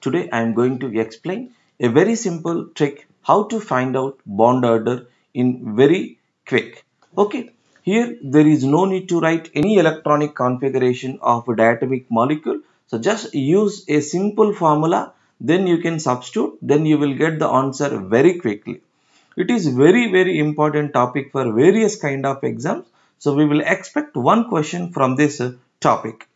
Today I am going to explain a very simple trick how to find out bond order in very quick. Okay, here there is no need to write any electronic configuration of a diatomic molecule. So just use a simple formula then you can substitute then you will get the answer very quickly. It is very very important topic for various kind of exams. So we will expect one question from this topic.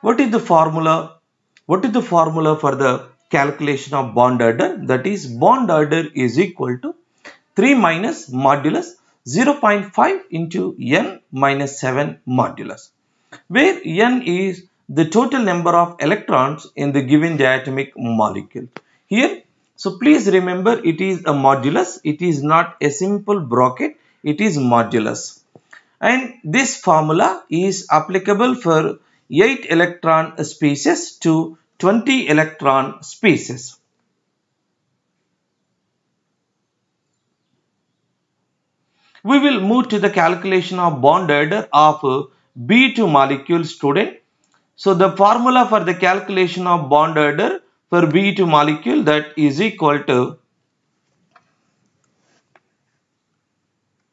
What is the formula? What is the formula for the calculation of bond order? That is bond order is equal to 3 minus modulus 0.5 into n minus 7 modulus where n is the total number of electrons in the given diatomic molecule. Here, so please remember it is a modulus, it is not a simple bracket, it is modulus. And this formula is applicable for 8 electron species to 20 electron species. We will move to the calculation of bond order of B2 molecule student. So the formula for the calculation of bond order for B2 molecule that is equal to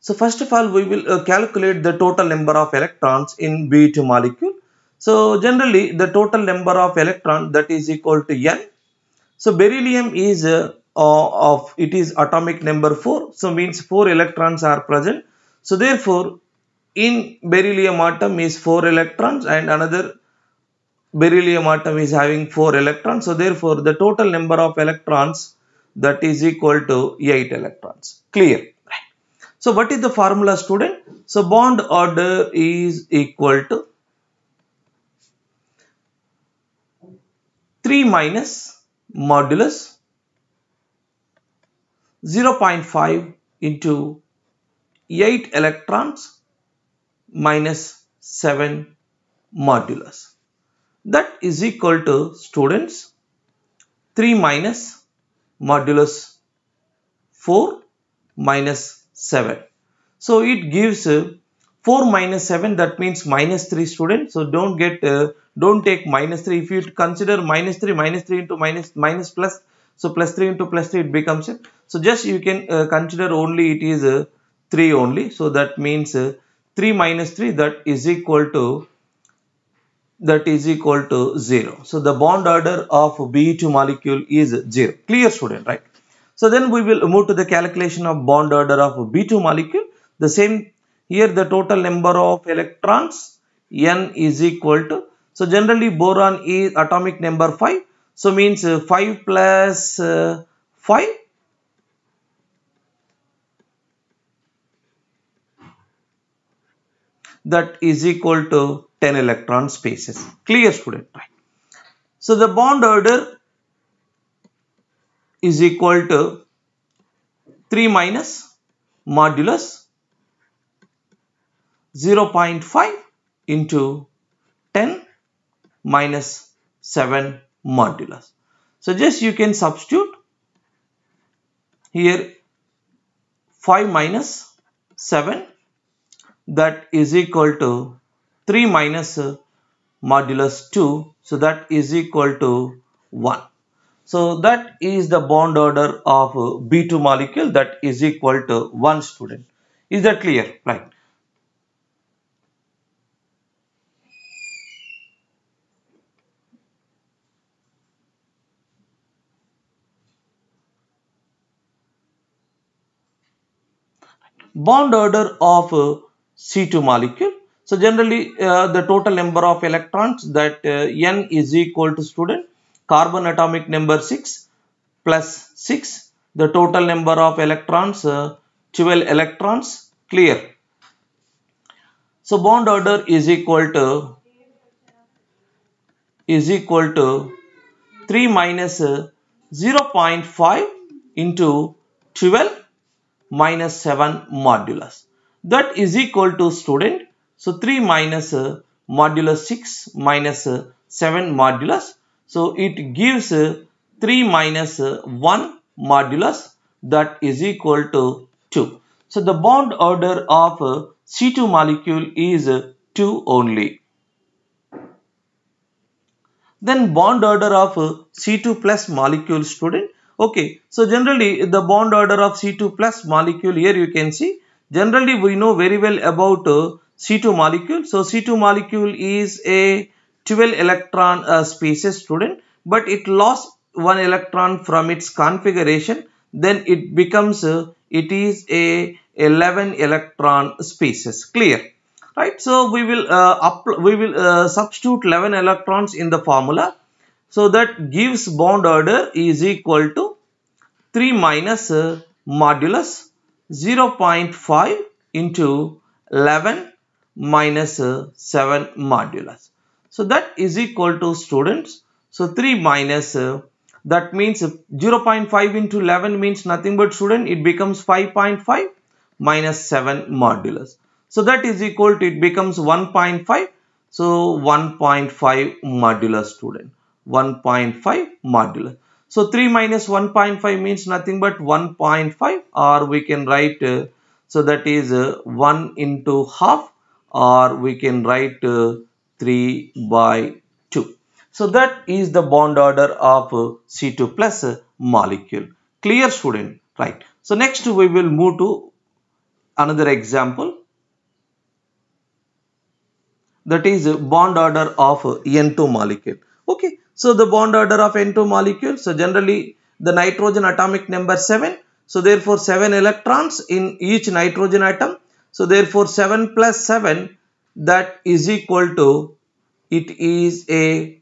So first of all we will uh, calculate the total number of electrons in B2 molecule so generally the total number of electron that is equal to n. So beryllium is uh, uh, of it is atomic number 4 so means 4 electrons are present. So therefore in beryllium atom is 4 electrons and another beryllium atom is having 4 electrons. So therefore the total number of electrons that is equal to 8 electrons. Clear. So what is the formula student? So bond order is equal to 3 minus modulus 0.5 into 8 electrons minus 7 modulus. That is equal to students 3 minus modulus 4 minus 7. So it gives 4 minus 7 that means minus 3 students so don't get uh, don't take minus 3 if you consider minus 3 minus 3 into minus minus plus so plus 3 into plus 3 it becomes it so just you can uh, consider only it is uh, 3 only so that means uh, 3 minus 3 that is equal to that is equal to 0 so the bond order of b 2 molecule is 0 clear student right so then we will move to the calculation of bond order of b 2 molecule the same here the total number of electrons N is equal to. So generally boron is atomic number 5. So means uh, 5 uh, 5 that is equal to 10 electron spaces. Clear student right. So the bond order is equal to 3 minus modulus 0.5 into 10 minus 7 modulus. So just you can substitute here 5 minus 7 that is equal to 3 minus modulus 2 so that is equal to 1. So that is the bond order of B2 molecule that is equal to 1 student. Is that clear? Right. bond order of uh, C2 molecule. So generally uh, the total number of electrons that uh, N is equal to student carbon atomic number 6 plus 6 the total number of electrons uh, 12 electrons clear. So bond order is equal to is equal to 3 minus uh, 0.5 into 12 minus 7 modulus. That is equal to student. So 3 minus uh, modulus 6 minus uh, 7 modulus. So it gives uh, 3 minus uh, 1 modulus that is equal to 2. So the bond order of uh, C2 molecule is uh, 2 only. Then bond order of C2 plus molecule student Okay, so generally the bond order of C2 plus molecule here you can see. Generally we know very well about uh, C2 molecule. So C2 molecule is a 12 electron uh, species student but it lost one electron from its configuration then it becomes uh, it is a 11 electron species clear right so we will uh, we will uh, substitute 11 electrons in the formula so that gives bond order is equal to 3 minus uh, modulus 0.5 into 11 minus uh, 7 modulus. So that is equal to students. So 3 minus uh, that means 0.5 into 11 means nothing but student it becomes 5.5 minus 7 modulus. So that is equal to it becomes 1.5 so 1.5 modulus student. 1.5 modular. So 3 minus 1.5 means nothing but 1.5 or we can write uh, so that is uh, 1 into half or we can write uh, 3 by 2. So that is the bond order of uh, C2 plus uh, molecule. Clear student? Right. So next we will move to another example that is uh, bond order of N2 molecule. Okay. So the bond order of N2 molecule, so generally the nitrogen atomic number 7. So therefore 7 electrons in each nitrogen atom. So therefore 7 plus 7 that is equal to it is a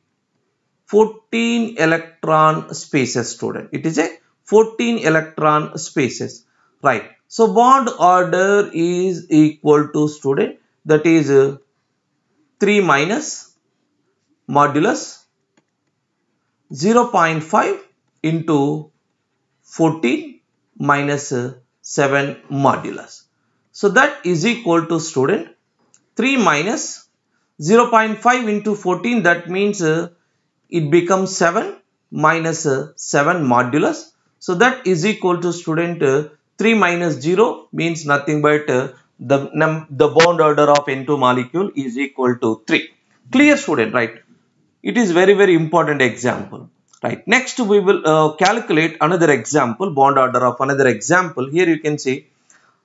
14 electron spaces student. It is a 14 electron spaces right. So bond order is equal to student that is 3 minus modulus 0.5 into 14 minus 7 modulus. So that is equal to student 3 minus 0.5 into 14 that means it becomes 7 minus 7 modulus. So that is equal to student 3 minus 0 means nothing but uh, the, the bond order of N2 molecule is equal to 3. Clear student right. It is very, very important example, right? Next, we will uh, calculate another example, bond order of another example. Here you can see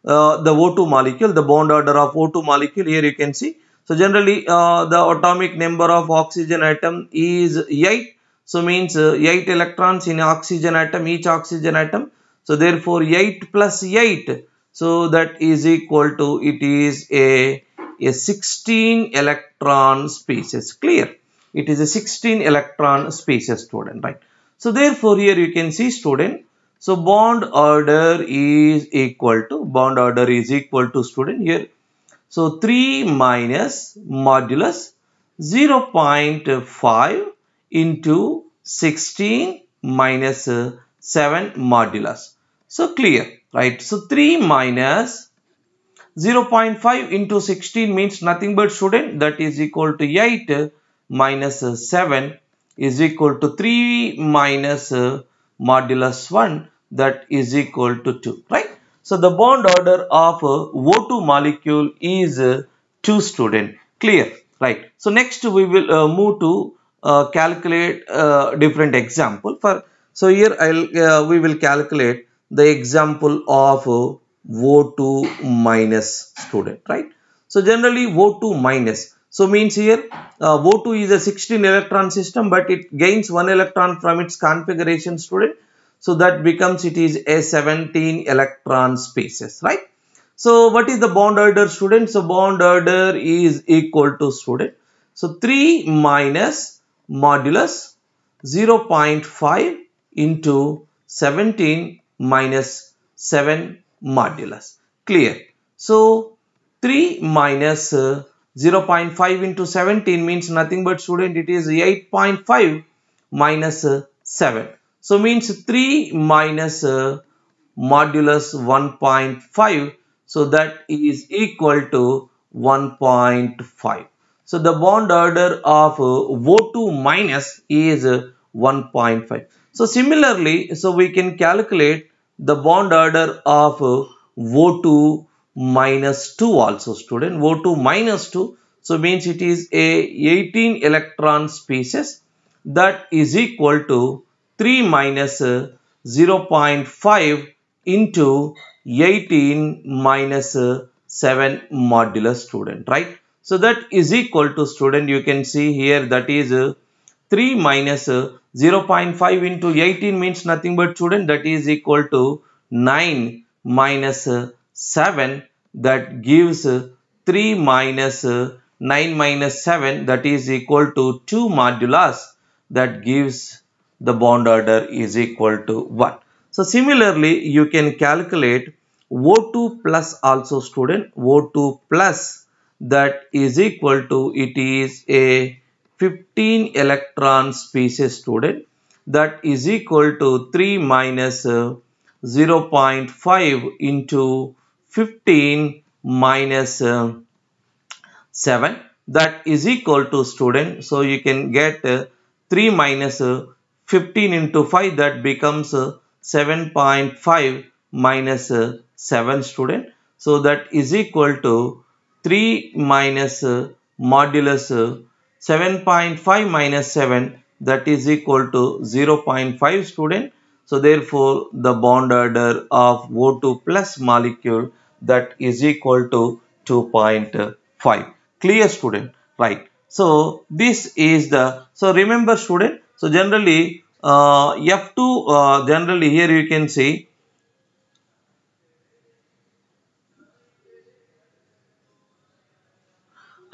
uh, the O2 molecule, the bond order of O2 molecule. Here you can see. So generally, uh, the atomic number of oxygen atom is 8. So means uh, 8 electrons in oxygen atom, each oxygen atom. So therefore 8 plus 8. So that is equal to, it is a, a 16 electron species. Clear? it is a 16 electron species student right so therefore here you can see student so bond order is equal to bond order is equal to student here so 3 minus modulus 0 0.5 into 16 minus 7 modulus so clear right so 3 minus 0 0.5 into 16 means nothing but student that is equal to 8 minus uh, 7 is equal to 3 minus uh, modulus 1 that is equal to 2 right so the bond order of uh, O2 molecule is 2 student clear right so next we will uh, move to uh, calculate uh, different example for so here I'll we will calculate the example of O2 minus student right so generally O2 minus so means here uh, O2 is a 16 electron system but it gains 1 electron from its configuration student. So that becomes it is a 17 electron species right. So what is the bond order student? So bond order is equal to student. So 3 minus modulus 0.5 into 17 minus 7 modulus clear. So 3 minus uh, 0.5 into 17 means nothing but student it is 8.5 minus uh, 7. So means 3 minus uh, modulus 1.5 so that is equal to 1.5. So the bond order of uh, O2 minus is 1.5. So similarly, so we can calculate the bond order of O2 minus 2 also student O2 minus 2 so means it is a 18 electron species that is equal to 3 minus uh, 0.5 into 18 minus uh, 7 modulus student right so that is equal to student you can see here that is uh, 3 minus 0.5 into 18 means nothing but student that is equal to 9 minus 7 that gives 3 minus 9 minus 7 that is equal to 2 modulus that gives the bond order is equal to 1. So similarly you can calculate O2 plus also student O2 plus that is equal to it is a 15 electron species student that is equal to 3 minus 0.5 into 15 minus, uh, 7 that is equal to student. So you can get uh, 3 minus, uh, 15 into 5 that becomes uh, 7.5 minus uh, 7 student. So that is equal to 3 minus modulus 7.5 minus 7 that is equal to 0.5 student so therefore, the bond order of O2 plus molecule that is equal to 2.5. Clear student, right? So this is the, so remember student, so generally uh, F2, uh, generally here you can see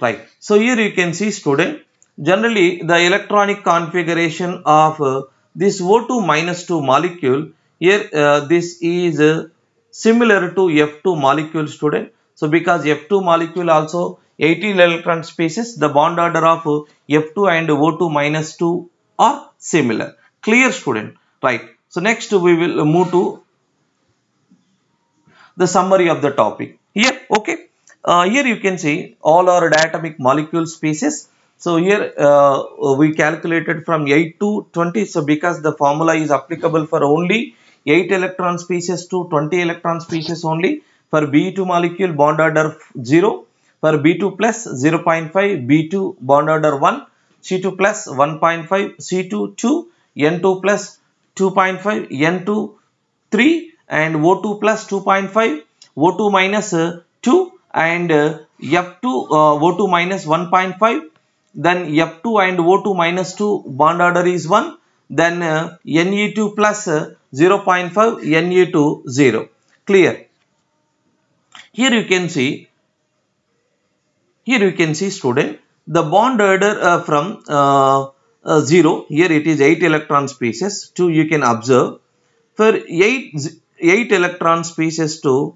right. So here you can see student, generally the electronic configuration of uh, this O2 minus 2 molecule here uh, this is uh, similar to F2 molecule today. So because F2 molecule also 18 electron spaces the bond order of uh, F2 and O2 minus 2 are similar. Clear student right. So next we will move to the summary of the topic here okay. Uh, here you can see all our diatomic molecule species so here uh, uh, we calculated from 8 to 20. So because the formula is applicable for only 8 electron species to 20 electron species only. For B2 molecule bond order 0. For B2 plus 0.5, B2 bond order 1, C2 plus 1.5, C2 2, N2 plus 2.5, N2 3 and O2 plus 2.5, O2 minus uh, 2 and F2 uh, O2 uh, minus 1.5 then F2 and O2 minus 2 bond order is 1 then uh, Ne2 plus uh, 0.5 Ne2 0 clear here you can see here you can see student the bond order uh, from uh, uh, 0 here it is 8 electron species to you can observe for 8 8 electron species to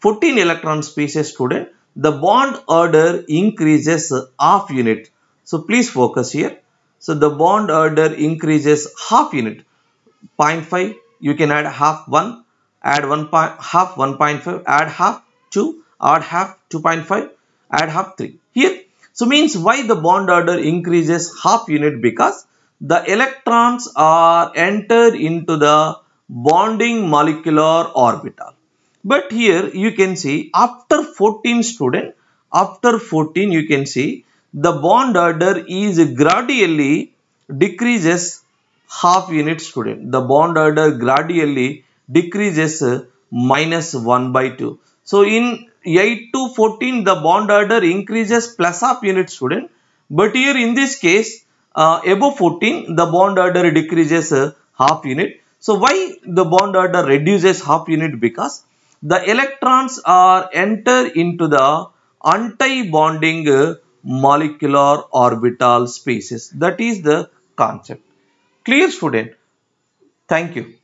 14 electron species student the bond order increases half unit so please focus here. So the bond order increases half unit 0.5 you can add half 1 add 1 half 1.5 add half 2 add half 2.5 add half 3 here so means why the bond order increases half unit because the electrons are entered into the bonding molecular orbital but here you can see after 14 student after 14 you can see the bond order is gradually decreases half unit student. The bond order gradually decreases minus 1 by 2. So in 8 to 14 the bond order increases plus half unit student. But here in this case uh, above 14 the bond order decreases half unit. So why the bond order reduces half unit because the electrons are enter into the anti-bonding molecular orbital spaces. That is the concept. Clear student? Thank you.